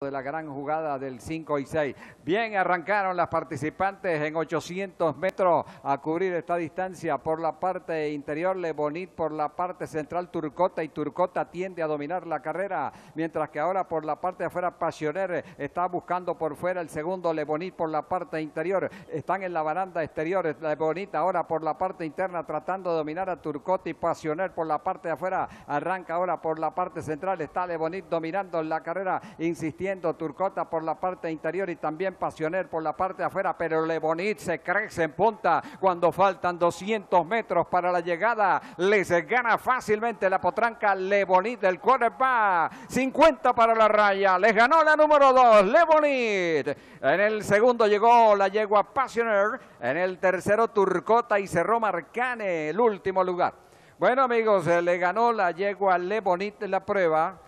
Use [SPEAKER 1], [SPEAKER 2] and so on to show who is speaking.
[SPEAKER 1] de la gran jugada del 5 y 6. Bien arrancaron las participantes en 800 metros a cubrir esta distancia por la parte interior le Lebonit, por la parte central Turcota y Turcota tiende a dominar la carrera, mientras que ahora por la parte de afuera Pasioner está buscando por fuera el segundo Lebonit por la parte interior, están en la baranda exterior Lebonit ahora por la parte interna tratando de dominar a Turcota y Pasioner por la parte de afuera, arranca ahora por la parte central, está le Lebonit dominando la carrera, insistiendo Turcota por la parte interior y también Pasioner por la parte afuera, pero Le Bonit se crece en punta cuando faltan 200 metros para la llegada. Les gana fácilmente la potranca Le Bonit del quarterback. 50 para la raya, les ganó la número 2, Bonit. En el segundo llegó la yegua Pasioner, en el tercero Turcota y cerró Marcane el último lugar. Bueno amigos, eh, le ganó la yegua Le Lebonit la prueba